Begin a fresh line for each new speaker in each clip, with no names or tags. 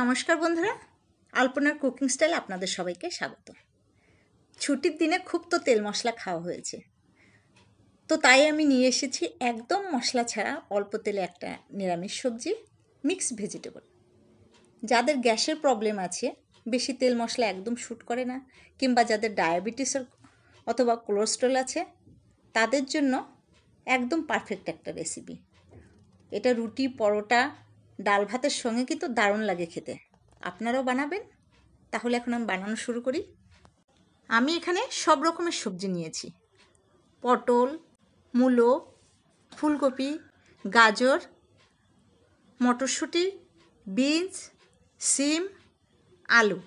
নমস্কার বন্ধুরা আলপনার cooking style আপনাদের সবাইকে স্বাগত ছুটির দিনে খুব তো তেল মশলা খাওয়া হয়েছে তো তাই আমি নিয়ে এসেছি একদম মশলা ছাড়া অল্প তেলে একটা নিরামিষ সবজি মিক্স ভেজিটেবল যাদের গ্যাসের প্রবলেম আছে বেশি তেল মশলা একদম শ্যুট করে না কিংবা যাদের ডায়াবেটিসের অথবা কোলেস্ট্রল আছে তাদের জন্য একদম পারফেক্ট একটা রেসিপি এটা রুটি পরোটা ডাল ভাতের সঙ্গে কিন্তু দারুণ লাগে খেতে আপনারাও বানাবেন তাহলে এখন আমি বানানো শুরু করি আমি এখানে সব রকমের সবজি নিয়েছি পটল মূলো ফুলকপি গাজর মটরশুঁটি বিনস সিম আলু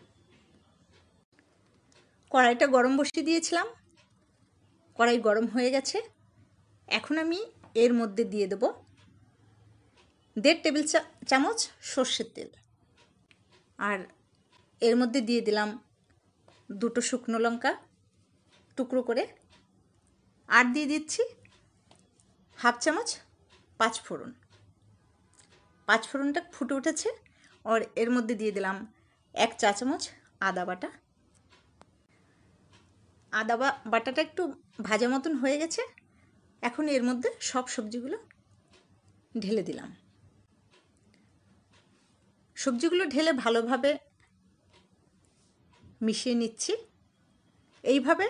কড়াইটা গরম বসিয়ে দিয়েছিলাম কড়াই গরম হয়ে গেছে এখন আমি এর মধ্যে দিয়ে দেবো দেড় টেবিল চামচ সর্ষের তেল আর এর মধ্যে দিয়ে দিলাম দুটো শুকনো লঙ্কা টুকরো করে আর দিয়ে দিচ্ছি হাফ চামচ পাঁচ ফোড়ন পাঁচ ফোড়নটা ফুটে উঠেছে আর এর মধ্যে দিয়ে দিলাম এক চা চামচ আদা বাটা আদা বাটাটা একটু ভাজা মতন হয়ে গেছে এখন এর মধ্যে সব সবজিগুলো ঢেলে দিলাম সবজিগুলো ঢেলে ভালোভাবে মিশিয়ে নিচ্ছি এইভাবে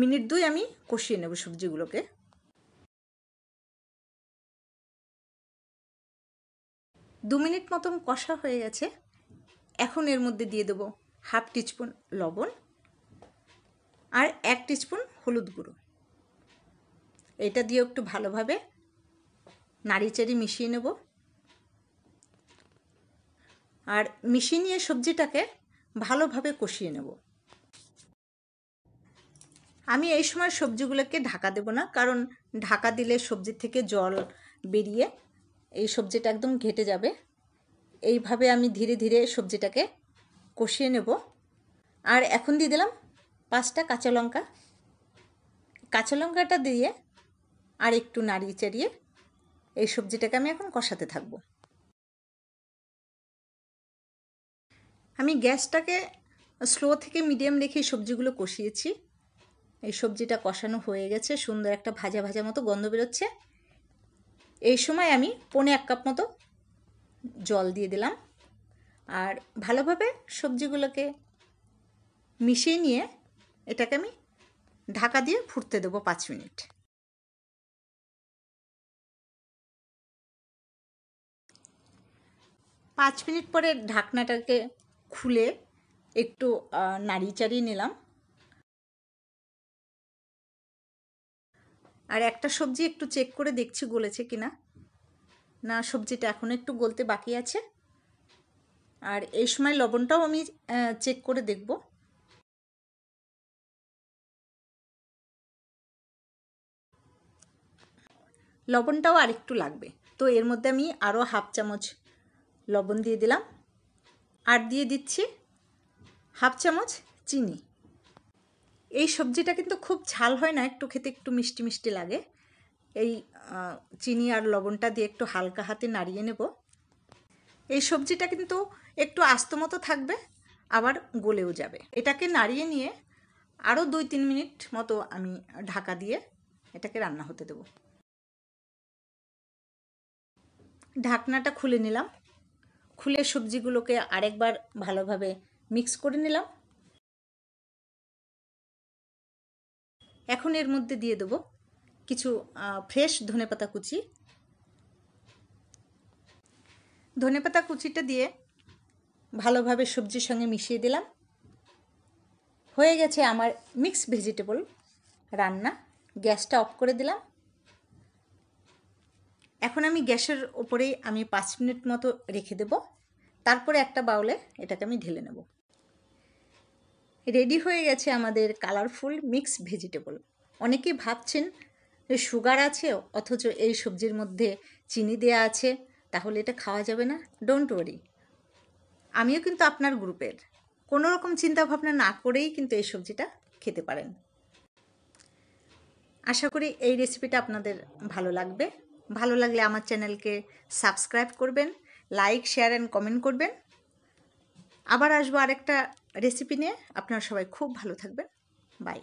মিনিট দুই আমি কষিয়ে নেব সবজিগুলোকে
দু মিনিট মতন
কষা হয়ে গেছে এখন এর মধ্যে দিয়ে দেবো হাফ টিচপুন লবণ আর এক টিচপুন হলুদ গুঁড়ো এটা দিয়ে একটু ভালোভাবে নাড়িচাড়ি মিশিয়ে নেবো আর মিশিয়ে নিয়ে সবজিটাকে ভালোভাবে কষিয়ে নেব আমি এই সময় সবজিগুলোকে ঢাকা দেব না কারণ ঢাকা দিলে সবজি থেকে জল বেরিয়ে এই সবজিটা একদম ঘেটে যাবে এইভাবে আমি ধীরে ধীরে সবজিটাকে কষিয়ে নেব আর এখন দিয়ে দিলাম পাঁচটা কাঁচা লঙ্কা কাঁচা লঙ্কাটা দিয়ে আর একটু নাড়িয়ে চাড়িয়ে এই সবজিটাকে আমি এখন কষাতে থাকবো আমি গ্যাসটাকে স্লো থেকে মিডিয়াম রেখে সবজিগুলো কষিয়েছি এই সবজিটা কষানো হয়ে গেছে সুন্দর একটা ভাজা ভাজা মতো গন্ধ বেরোচ্ছে এই সময় আমি পনে এক কাপ মতো জল দিয়ে দিলাম আর ভালোভাবে সবজিগুলোকে মিশিয়ে নিয়ে এটাকে আমি ঢাকা দিয়ে ফুটতে দেবো পাঁচ মিনিট পাঁচ মিনিট পরে ঢাকনাটাকে খুলে একটু নাড়ি চাড়িয়ে নিলাম আর একটা সবজি একটু চেক করে দেখছি গলেছে কিনা না সবজিটা এখন একটু গলতে বাকি আছে আর এই সময় লবণটাও আমি চেক করে দেখব লবণটাও আরেকটু লাগবে তো এর মধ্যে আমি আরও হাফ চামচ লবণ দিয়ে দিলাম আর দিয়ে দিচ্ছি হাফ চামচ চিনি এই সবজিটা কিন্তু খুব ঝাল হয় না একটু খেতে একটু মিষ্টি মিষ্টি লাগে এই চিনি আর লবণটা দিয়ে একটু হালকা হাতে নাড়িয়ে নেব এই সবজিটা কিন্তু একটু আস্ত মতো থাকবে আবার গলেও যাবে এটাকে নাড়িয়ে নিয়ে আরও দুই তিন মিনিট মতো আমি ঢাকা দিয়ে এটাকে রান্না হতে দেব ঢাকনাটা খুলে নিলাম খুলে সবজিগুলোকে আরেকবার ভালোভাবে মিক্স করে নিলাম এখন এর মধ্যে দিয়ে দেবো কিছু ফ্রেশ ধনেপাতা কুচি ধনেপাতা কুচিটা দিয়ে ভালোভাবে সবজির সঙ্গে মিশিয়ে দিলাম হয়ে গেছে আমার মিক্স ভেজিটেবল রান্না গ্যাসটা অফ করে দিলাম এখন আমি গ্যাসের ওপরেই আমি পাঁচ মিনিট মতো রেখে দেব তারপরে একটা বাউলে এটাকে আমি ঢেলে নেব রেডি হয়ে গেছে আমাদের কালারফুল মিক্স ভেজিটেবল অনেকেই ভাবছেন সুগার আছে অথচ এই সবজির মধ্যে চিনি দেয়া আছে তাহলে এটা খাওয়া যাবে না ডোন্ট ওয়ারি আমিও কিন্তু আপনার গ্রুপের কোনো রকম চিন্তাভাবনা না করেই কিন্তু এই সবজিটা খেতে পারেন আশা করি এই রেসিপিটা আপনাদের ভালো লাগবে ভালো লাগলে আমার চ্যানেলকে সাবস্ক্রাইব করবেন লাইক শেয়ার অ্যান্ড কমেন্ট করবেন আবার আসবো আরেকটা রেসিপি নিয়ে আপনারা সবাই খুব ভালো
থাকবেন বাই